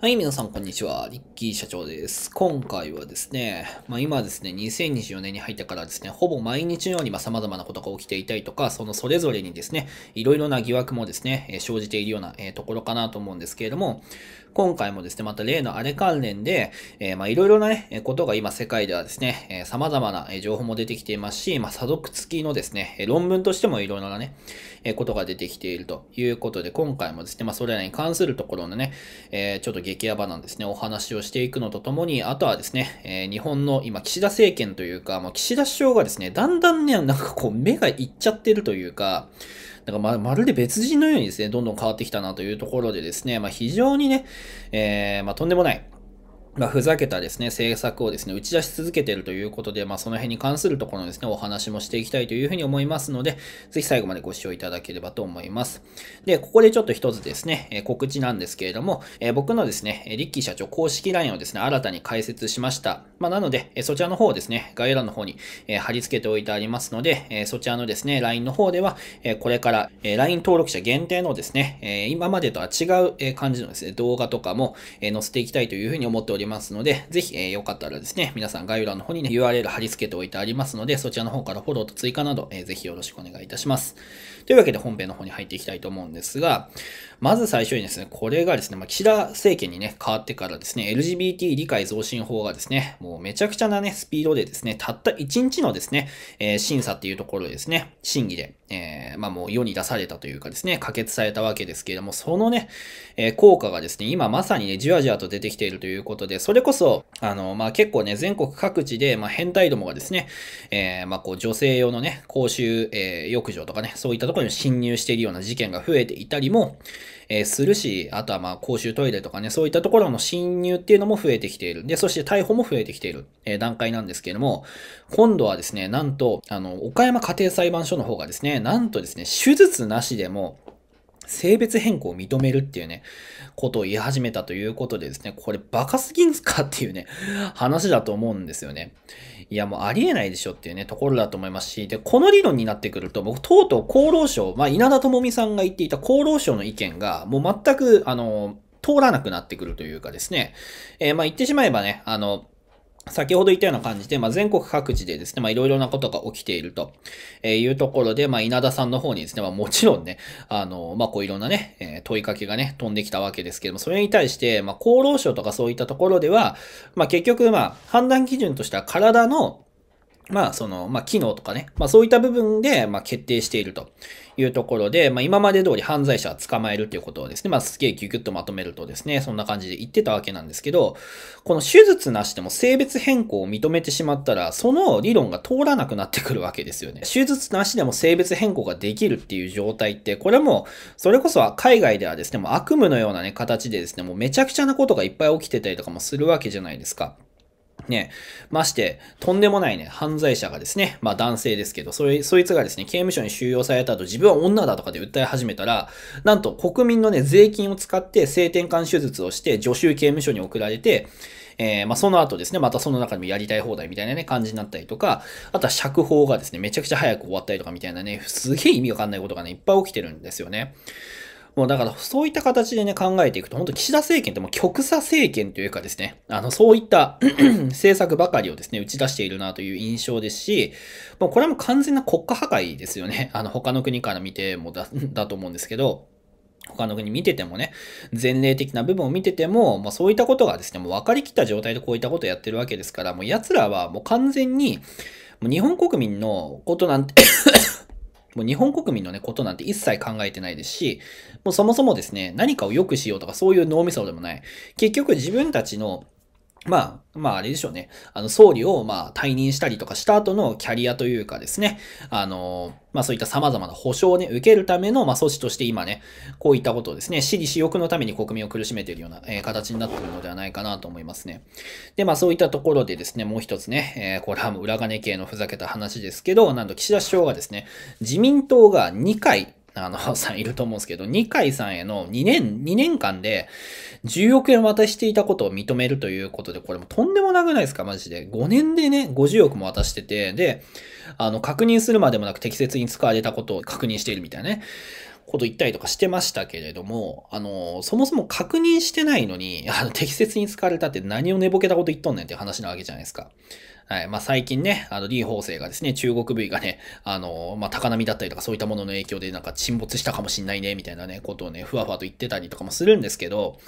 はい、皆さん、こんにちは。リッキー社長です。今回はですね、まあ今ですね、2024年に入ってからですね、ほぼ毎日のようにま様々なことが起きていたりとか、そのそれぞれにですね、いろいろな疑惑もですね、生じているようなところかなと思うんですけれども、今回もですね、また例のあれ関連で、えー、まあいろいろなね、ことが今世界ではですね、えー、様々な情報も出てきていますし、まあ査読付きのですね、論文としてもいろいろなね、えー、ことが出てきているということで、今回もですね、まあそれらに関するところのね、えー、ちょっと激ヤバなんですね、お話をしていくのとともに、あとはですね、えー、日本の今岸田政権というか、まあ岸田首相がですね、だんだんね、なんかこう目がいっちゃってるというか、なんかままるで別人のようにですね、どんどん変わってきたなというところでですね、まあ、非常にね、えー、まあ、とんでもない、まあ、ふざけたですね、政策をですね、打ち出し続けているということで、まあ、その辺に関するところのですね、お話もしていきたいというふうに思いますので、ぜひ最後までご視聴いただければと思います。で、ここでちょっと一つですね、え告知なんですけれども、え僕のですね、リッキー社長公式 LINE をですね、新たに開設しました。まあ、なので、えそちらの方をですね、概要欄の方に、え貼り付けておいてありますので、えそちらのですね、LINE の方では、えこれから、え LINE 登録者限定のですね、え今までとは違う感じのですね、動画とかも、え載せていきたいというふうに思っております。ますので、ぜひ、えー、よかったらですね、皆さん概要欄の方にね、URL 貼り付けておいてありますので、そちらの方からフォローと追加など、えー、ぜひよろしくお願いいたします。というわけで本編の方に入っていきたいと思うんですが、まず最初にですね、これがですね、まあ、岸田政権にね、変わってからですね、LGBT 理解増進法がですね、もうめちゃくちゃなね、スピードでですね、たった1日のですね、えー、審査っていうところですね、審議で、えー、まあもう世に出されたというかですね、可決されたわけですけれども、そのね、えー、効果がですね、今まさにね、じわじわと出てきているということで、それこそ、あの、まあ結構ね、全国各地で、まあ変態どもがですね、えー、まあこう女性用のね、公衆、えー、浴場とかね、そういったところこに侵入しているような事件が増えていたりも、えするし、あとはまあ公衆トイレとかね、そういったところの侵入っていうのも増えてきている。で、そして逮捕も増えてきている、え段階なんですけれども、今度はですね、なんと、あの、岡山家庭裁判所の方がですね、なんとですね、手術なしでも、性別変更を認めるっていうね、ことを言い始めたということでですね、これバカすぎんすかっていうね、話だと思うんですよね。いや、もうありえないでしょっていうね、ところだと思いますし、で、この理論になってくると、僕、とうとう厚労省、まあ、稲田朋美さんが言っていた厚労省の意見が、もう全く、あの、通らなくなってくるというかですね、えー、まあ、言ってしまえばね、あの、先ほど言ったような感じで、まあ、全国各地でですね、まいろいろなことが起きているというところで、まあ、稲田さんの方にですね、まあ、もちろんね、あの、まあ、こういろんなね、え問いかけがね、飛んできたわけですけども、それに対して、まあ、厚労省とかそういったところでは、まあ、結局、まあ、判断基準としては体の、まあ、その、まあ、機能とかね、まあ、そういった部分で、まあ、決定しているというところで、まあ、今まで通り犯罪者を捕まえるということをですね、まあ、すげえギュギュッとまとめるとですね、そんな感じで言ってたわけなんですけど、この手術なしでも性別変更を認めてしまったら、その理論が通らなくなってくるわけですよね。手術なしでも性別変更ができるっていう状態って、これも、それこそは海外ではですね、もう悪夢のようなね、形でですね、もうめちゃくちゃなことがいっぱい起きてたりとかもするわけじゃないですか。ね、まして、とんでもないね、犯罪者がですね、まあ男性ですけど、それ、そいつがですね、刑務所に収容された後、自分は女だとかで訴え始めたら、なんと国民のね、税金を使って性転換手術をして、助手刑務所に送られて、えー、まあ、その後ですね、またその中でもやりたい放題みたいなね、感じになったりとか、あとは釈放がですね、めちゃくちゃ早く終わったりとかみたいなね、すげえ意味わかんないことがね、いっぱい起きてるんですよね。もうだからそういった形でね、考えていくと、本当岸田政権ってもう極左政権というかですね、あの、そういった 政策ばかりをですね、打ち出しているなという印象ですし、もうこれはもう完全な国家破壊ですよね。あの、他の国から見てもだ、だと思うんですけど、他の国見ててもね、前例的な部分を見てても、まあ、そういったことがですね、もう分かりきった状態でこういったことをやってるわけですから、もう奴らはもう完全に、もう日本国民のことなんてもう日本国民のね、ことなんて一切考えてないですし、もうそもそもですね、何かを良くしようとかそういう脳みそでもない。結局自分たちのまあ、まああれでしょうね。あの、総理をまあ退任したりとかした後のキャリアというかですね、あの、まあそういった様々な保障をね、受けるためのまあ措置として今ね、こういったことをですね、私利私欲のために国民を苦しめているような、えー、形になっているのではないかなと思いますね。で、まあそういったところでですね、もう一つね、えー、これはもう裏金系のふざけた話ですけど、なんと岸田首相がですね、自民党が2回、あの、さんいると思うんですけど、二階さんへの2年、2年間で10億円渡していたことを認めるということで、これもとんでもなくないですか、マジで。5年でね、50億も渡してて、で、あの、確認するまでもなく適切に使われたことを確認しているみたいなね。こと言ったりとかしてましたけれども、あの、そもそも確認してないのに、あの適切に使われたって何を寝ぼけたこと言っとんねんって話なわけじゃないですか。はい。まあ、最近ね、あの、李法政がですね、中国部位がね、あの、まあ、高波だったりとかそういったものの影響でなんか沈没したかもしんないね、みたいなね、ことをね、ふわふわと言ってたりとかもするんですけど、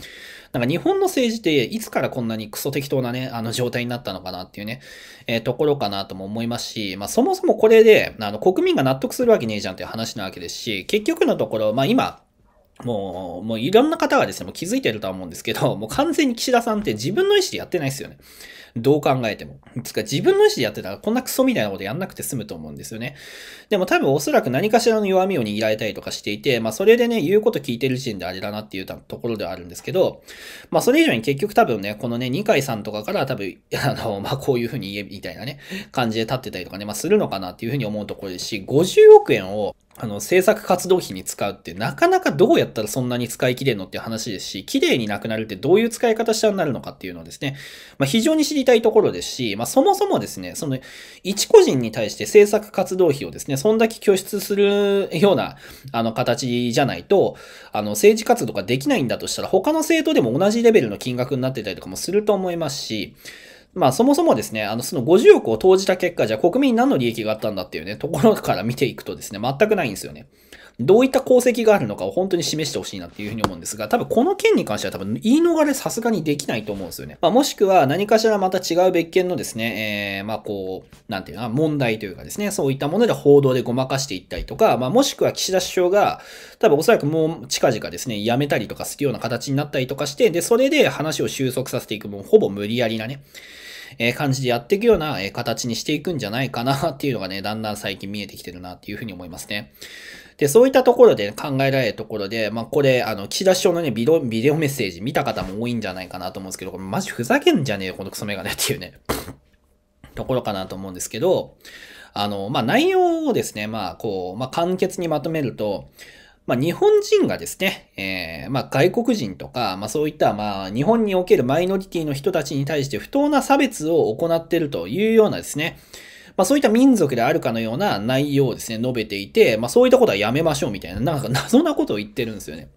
なんか日本の政治っていつからこんなにクソ適当なね、あの状態になったのかなっていうね、えー、ところかなとも思いますし、まあ、そもそもこれで、あの、国民が納得するわけねえじゃんっていう話なわけですし、結局のところ、まあ、今、もう、もういろんな方がですね、もう気づいてるとは思うんですけど、もう完全に岸田さんって自分の意思でやってないですよね。どう考えても。つか自分の意思でやってたらこんなクソみたいなことやんなくて済むと思うんですよね。でも多分おそらく何かしらの弱みを握られたりとかしていて、まあそれでね、言うこと聞いてる時点であれだなっていうところではあるんですけど、まあそれ以上に結局多分ね、このね、二階さんとかから多分、あの、まあこういうふうに言えみたいなね、感じで立ってたりとかね、まあするのかなっていうふうに思うところですし、50億円をあの、制作活動費に使うって、なかなかどうやったらそんなに使い切れるのって話ですし、綺麗になくなるってどういう使い方したになるのかっていうのをですね、まあ、非常に知りたいところですし、まあ、そもそもですね、その、一個人に対して制作活動費をですね、そんだけ拠出するような、あの、形じゃないと、あの、政治活動ができないんだとしたら、他の政党でも同じレベルの金額になってたりとかもすると思いますし、まあそもそもですね、あのその50億を投じた結果、じゃあ国民に何の利益があったんだっていうね、ところから見ていくとですね、全くないんですよね。どういった功績があるのかを本当に示してほしいなっていうふうに思うんですが、多分この件に関しては多分言い逃れさすがにできないと思うんですよね。まあ、もしくは何かしらまた違う別件のですね、えー、まあこう、なんていうの問題というかですね、そういったもので報道でごまかしていったりとか、まあもしくは岸田首相が、多分おそらくもう近々ですね、辞めたりとかするような形になったりとかして、で、それで話を収束させていく、もうほぼ無理やりなね、え感じでやっていくような、え形にしていくんじゃないかなっていうのがね、だんだん最近見えてきてるなっていうふうに思いますね。で、そういったところで、考えられるところで、まあこれ、あの、岸田首相のね、ビデオビデオメッセージ見た方も多いんじゃないかなと思うんですけど、これマジふざけんじゃねえよ、このクソメガネっていうね ところかなと思うんですけど、あの、まあ、内容をですね、まあ、こう、まあ、簡潔にまとめると、まあ、日本人がですね、えー、まあ、外国人とか、まあ、そういった、まあ、日本におけるマイノリティの人たちに対して不当な差別を行っているというようなですね、まあ、そういった民族であるかのような内容をですね、述べていて、まあ、そういったことはやめましょうみたいな、なんか謎なことを言ってるんですよね。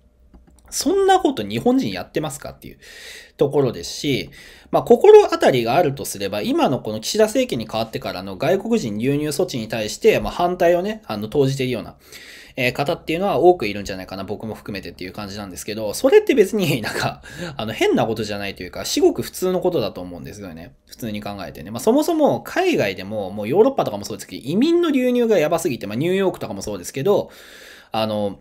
そんなこと日本人やってますかっていうところですし、まあ、心当たりがあるとすれば、今のこの岸田政権に変わってからの外国人流入措置に対して、ま反対をね、あの、投じているような、え方っていうのは多くいるんじゃないかな、僕も含めてっていう感じなんですけど、それって別に なんか、あの、変なことじゃないというか、至極普通のことだと思うんですよね。普通に考えてね。まあ、そもそも海外でも、もうヨーロッパとかもそうですけど、移民の流入がやばすぎて、まあ、ニューヨークとかもそうですけど、あの、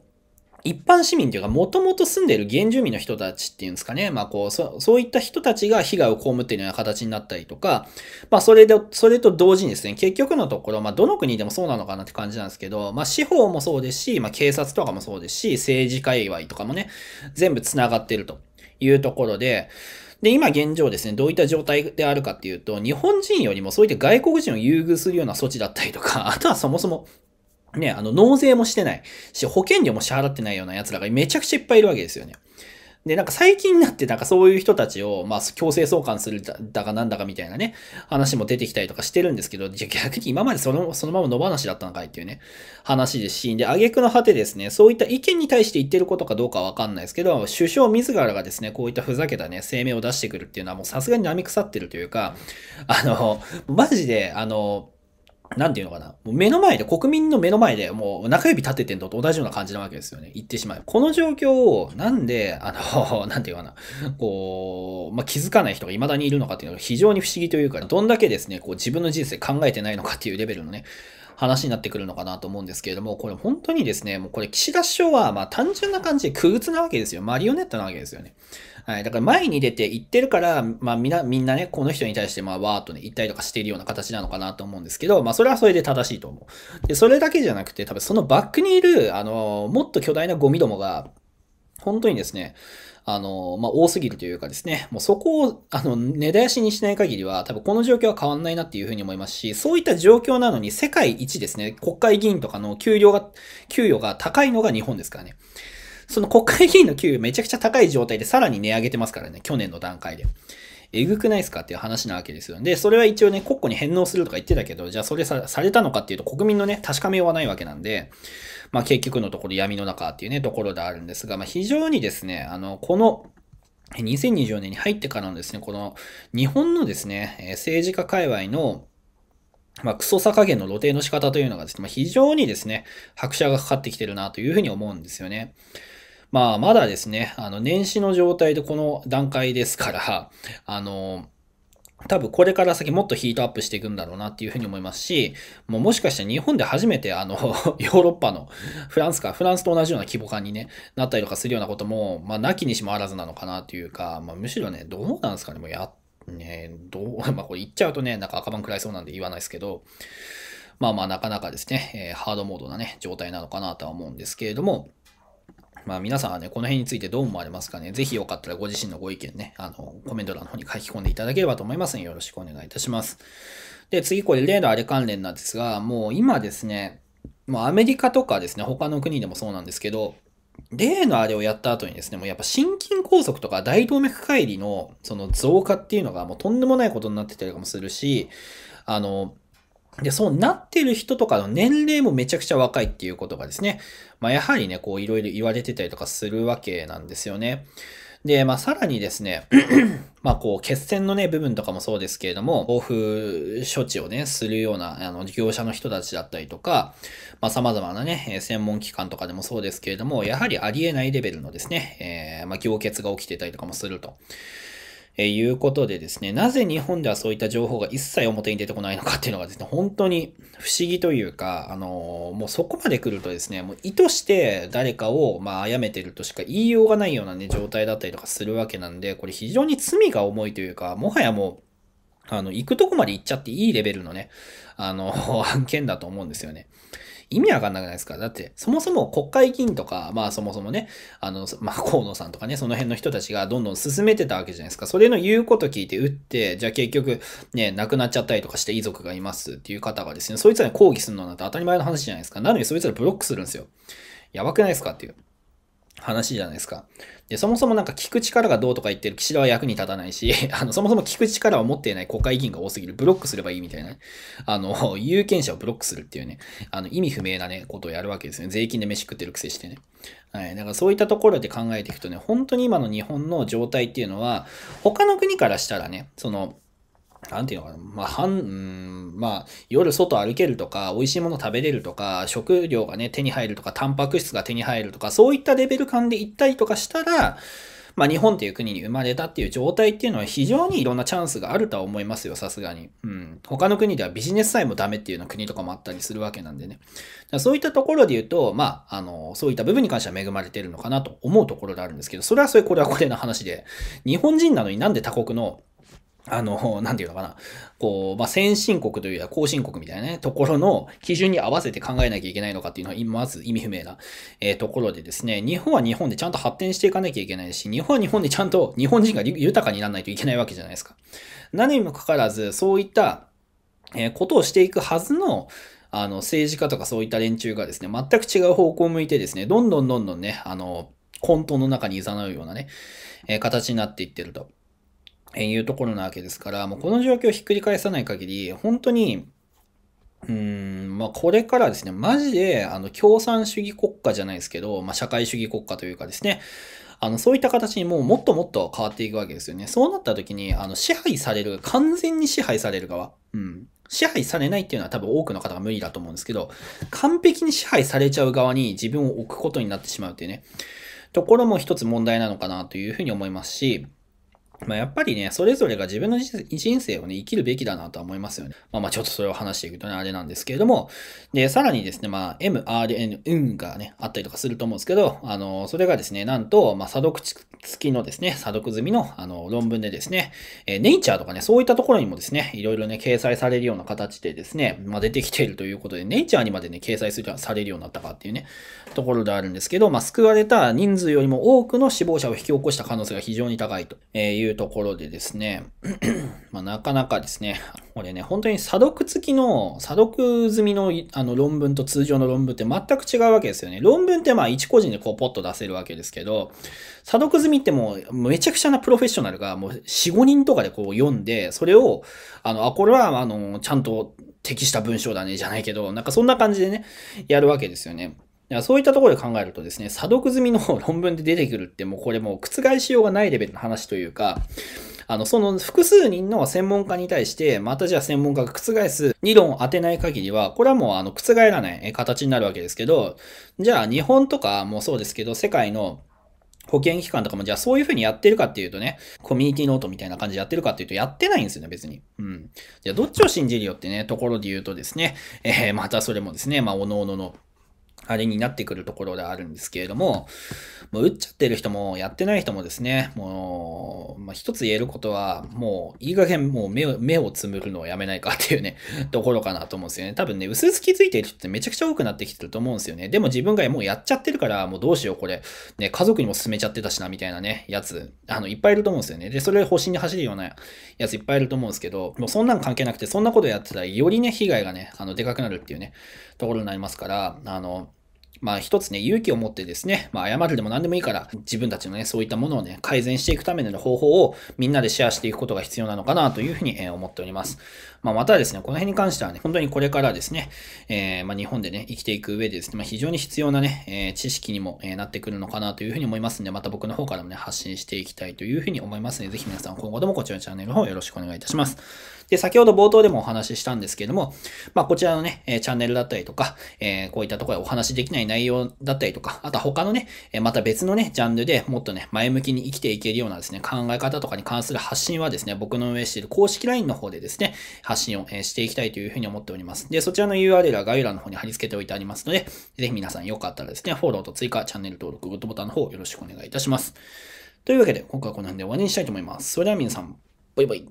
一般市民というか、もともと住んでいる原住民の人たちっていうんですかね、まあこう、そそういった人たちが被害を被っているような形になったりとか、まあそれで、それと同時にですね、結局のところ、まあどの国でもそうなのかなって感じなんですけど、まあ司法もそうですし、まあ警察とかもそうですし、政治界隈とかもね、全部繋がってるというところで、で、今現状ですね、どういった状態であるかっていうと、日本人よりもそういった外国人を優遇するような措置だったりとか、あとはそもそもね、あの、納税もしてないし、保険料も支払ってないような奴らがめちゃくちゃいっぱいいるわけですよね。で、なんか最近になってなんかそういう人たちを、まあ、強制送還するだかなんだかみたいなね、話も出てきたりとかしてるんですけど、逆に今までその、そのまま野放しだったのかいっていうね、話ですし、で、挙句の果てですね、そういった意見に対して言ってることかどうかわかんないですけど、首相自らがですね、こういったふざけたね、声明を出してくるっていうのはもうさすがに波腐ってるというか、あの、マジで、あの、なんていうのかな。もう目の前で、国民の目の前で、もう中指立ててんのと同じような感じなわけですよね。言ってしまう。この状況を、なんで、あの、なんていうかな、こう、まあ、気づかない人が未だにいるのかっていうのは非常に不思議というか、どんだけですね、こう自分の人生考えてないのかっていうレベルのね、話になってくるのかなと思うんですけれども、これ本当にですね、もうこれ岸田首相は、ま単純な感じで空鬱なわけですよ。マリオネットなわけですよね。はい。だから前に出て行ってるから、まあみんな、みんなね、この人に対してまあわーっとね、言ったりとかしているような形なのかなと思うんですけど、まあそれはそれで正しいと思う。で、それだけじゃなくて、多分そのバックにいる、あの、もっと巨大なゴミどもが、本当にですね、あの、まあ、多すぎるというかですね、もうそこを、あの、根絶やしにしない限りは、多分この状況は変わんないなっていうふうに思いますし、そういった状況なのに、世界一ですね、国会議員とかの給料が、給与が高いのが日本ですからね。その国会議員の給与めちゃくちゃ高い状態でさらに値上げてますからね、去年の段階で。えぐくないですかっていう話なわけですよ。で、それは一応ね、国庫に返納するとか言ってたけど、じゃあそれされたのかっていうと国民のね、確かめようはないわけなんで、まあ結局のところ闇の中っていうね、ところであるんですが、まあ非常にですね、あの、この、2024年に入ってからのですね、この日本のですね、政治家界隈のまあ、クソさ加減の露呈の仕方というのがですね、まあ、非常にですね、拍車がかかってきてるなというふうに思うんですよね。まあ、まだですね、あの、年始の状態でこの段階ですから、あの、多分これから先もっとヒートアップしていくんだろうなっていうふうに思いますし、もうもしかして日本で初めてあの、ヨーロッパのフランスか、フランスと同じような規模感に、ね、なったりとかするようなことも、まあなきにしもあらずなのかなというか、まあむしろね、どうなんですかね、もうや、ね、どう、まあこれ言っちゃうとね、なんか赤番食らいそうなんで言わないですけど、まあまあなかなかですね、えー、ハードモードなね、状態なのかなとは思うんですけれども、まあ皆さんはね、この辺についてどう思われますかね。ぜひよかったらご自身のご意見ね、あの、コメント欄の方に書き込んでいただければと思いますので、よろしくお願いいたします。で、次これ例のあれ関連なんですが、もう今ですね、もうアメリカとかですね、他の国でもそうなんですけど、例のあれをやった後にですね、もうやっぱ心筋梗塞とか大動脈解離のその増加っていうのがもうとんでもないことになってたりとかもするし、あの、で、そうなってる人とかの年齢もめちゃくちゃ若いっていうことがですね、まあやはりね、こういろいろ言われてたりとかするわけなんですよね。で、まあさらにですね、まあこう決戦のね、部分とかもそうですけれども、防風処置をね、するような、あの、業者の人たちだったりとか、まあ様々なね、専門機関とかでもそうですけれども、やはりありえないレベルのですね、えー、まあ行決が起きてたりとかもすると。えいうことでですね、なぜ日本ではそういった情報が一切表に出てこないのかっていうのがですね、本当に不思議というか、あのもうそこまで来るとですね、もう意図して誰かを、まあ、殺めてるとしか言いようがないようなね、状態だったりとかするわけなんで、これ非常に罪が重いというか、もはやもう、あの、行くとこまで行っちゃっていいレベルのね、あの、案件だと思うんですよね。意味わかんなくないですかだって、そもそも国会議員とか、まあそもそもね、あの、まあ河野さんとかね、その辺の人たちがどんどん進めてたわけじゃないですか。それの言うこと聞いて打って、じゃあ結局ね、亡くなっちゃったりとかして遺族がいますっていう方がですね、そいつらに抗議するのなんて当たり前の話じゃないですか。なのにそいつらブロックするんですよ。やばくないですかっていう。話じゃないですか。で、そもそもなんか聞く力がどうとか言ってる岸田は役に立たないし、あの、そもそも聞く力を持っていない国会議員が多すぎる、ブロックすればいいみたいな、ね、あの、有権者をブロックするっていうね、あの、意味不明なね、ことをやるわけですね。税金で飯食ってるくせしてね。はい。だからそういったところで考えていくとね、本当に今の日本の状態っていうのは、他の国からしたらね、その、なんていうのかな、まあ、はん、うん、まあ、夜外歩けるとか、美味しいもの食べれるとか、食料がね、手に入るとか、タンパク質が手に入るとか、そういったレベル感で行ったりとかしたら、まあ、日本っていう国に生まれたっていう状態っていうのは非常にいろんなチャンスがあるとは思いますよ、さすがに。うん。他の国ではビジネスさえもダメっていうような国とかもあったりするわけなんでね。そういったところで言うと、まあ、あの、そういった部分に関しては恵まれてるのかなと思うところであるんですけど、それはそれ、これはこれの話で、日本人なのになんで他国のあの、なんていうのかな。こう、まあ、先進国というよりは後進国みたいなね、ところの基準に合わせて考えなきゃいけないのかっていうのは、まず意味不明な、えー、ところでですね、日本は日本でちゃんと発展していかなきゃいけないし、日本は日本でちゃんと日本人が豊かにならないといけないわけじゃないですか。何にもかかわらず、そういった、えー、ことをしていくはずの、あの、政治家とかそういった連中がですね、全く違う方向を向いてですね、どんどんどんどんね、あの、混沌の中に誘うようなね、えー、形になっていってると。えいうところなわけですから、もうこの状況をひっくり返さない限り、本当に、うん、まあ、これからですね、マジで、あの、共産主義国家じゃないですけど、まあ、社会主義国家というかですね、あの、そういった形にもうもっともっと変わっていくわけですよね。そうなった時に、あの、支配される、完全に支配される側、うん。支配されないっていうのは多分多くの方が無理だと思うんですけど、完璧に支配されちゃう側に自分を置くことになってしまうっていうね、ところも一つ問題なのかなというふうに思いますし、まあ、やっぱりね、それぞれが自分の人生をね、生きるべきだなとは思いますよね。まあまあ、ちょっとそれを話していくとね、あれなんですけれども、で、さらにですね、まあ、mRN、運がね、あったりとかすると思うんですけど、あの、それがですね、なんと、まあ、査読付きのですね、査読済みの、あの、論文でですね、えー、ネイチャーとかね、そういったところにもですね、いろいろね、掲載されるような形でですね、まあ、出てきているということで、ネイチャーにまでね、掲載するされるようになったかっていうね、ところであるんですけど、まあ、救われた人数よりも多くの死亡者を引き起こした可能性が非常に高いという、いうところでですね、まあ、なかなかですね、これね、本当に査読付きの、査読済みのあの論文と通常の論文って全く違うわけですよね。論文ってまあ一個人でこうポッと出せるわけですけど、査読済みってもうめちゃくちゃなプロフェッショナルがもう4、5人とかでこう読んで、それを、あの、あ、これはあの、ちゃんと適した文章だねじゃないけど、なんかそんな感じでね、やるわけですよね。そういったところで考えるとですね、査読済みの論文で出てくるってもうこれもう覆しようがないレベルの話というか、あの、その複数人の専門家に対して、またじゃあ専門家が覆す理論を当てない限りは、これはもうあの、覆らない形になるわけですけど、じゃあ日本とかもそうですけど、世界の保険機関とかもじゃあそういうふうにやってるかっていうとね、コミュニティノートみたいな感じでやってるかっていうとやってないんですよね、別に。うん。じゃあどっちを信じるよってね、ところで言うとですね、えー、またそれもですね、まあ、おのおののあれになってくるところであるんですけれども、もう打っちゃってる人もやってない人もですね、もう、まあ、一つ言えることは、もういい加減もう目を目をつむるのをやめないかっていうね、ところかなと思うんですよね。多分ね、薄々気づいてる人ってめちゃくちゃ多くなってきてると思うんですよね。でも自分がもうやっちゃってるから、もうどうしようこれ、ね、家族にも勧めちゃってたしな、みたいなね、やつ、あの、いっぱいいると思うんですよね。で、それ方針に走るようなやついっぱいいると思うんですけど、もうそんなん関係なくて、そんなことやってたら、よりね、被害がね、あの、でかくなるっていうね、ところになりますから、あの、まあ一つね、勇気を持ってですね、まあ謝るでも何でもいいから、自分たちのね、そういったものをね、改善していくための方法をみんなでシェアしていくことが必要なのかなというふうに思っております。まあ、またですね、この辺に関してはね、本当にこれからですね、えー、まあ、日本でね、生きていく上でですね、まあ、非常に必要なね、えー、知識にも、えなってくるのかなというふうに思いますんで、また僕の方からもね、発信していきたいというふうに思いますので、ぜひ皆さん今後ともこちらのチャンネルの方よろしくお願いいたします。で、先ほど冒頭でもお話ししたんですけれども、まあ、こちらのね、チャンネルだったりとか、えー、こういったところでお話しできない内容だったりとか、あとは他のね、また別のね、ジャンルでもっとね、前向きに生きていけるようなですね、考え方とかに関する発信はですね、僕の運営している公式 LINE の方でですね、発信をしていきたいというふうに思っております。で、そちらの URL は概要欄の方に貼り付けておいてありますので、ぜひ皆さんよかったらですね、フォローと追加、チャンネル登録、グッドボタンの方よろしくお願いいたします。というわけで、今回はこの辺で終わりにしたいと思います。それでは皆さん、バイバイ。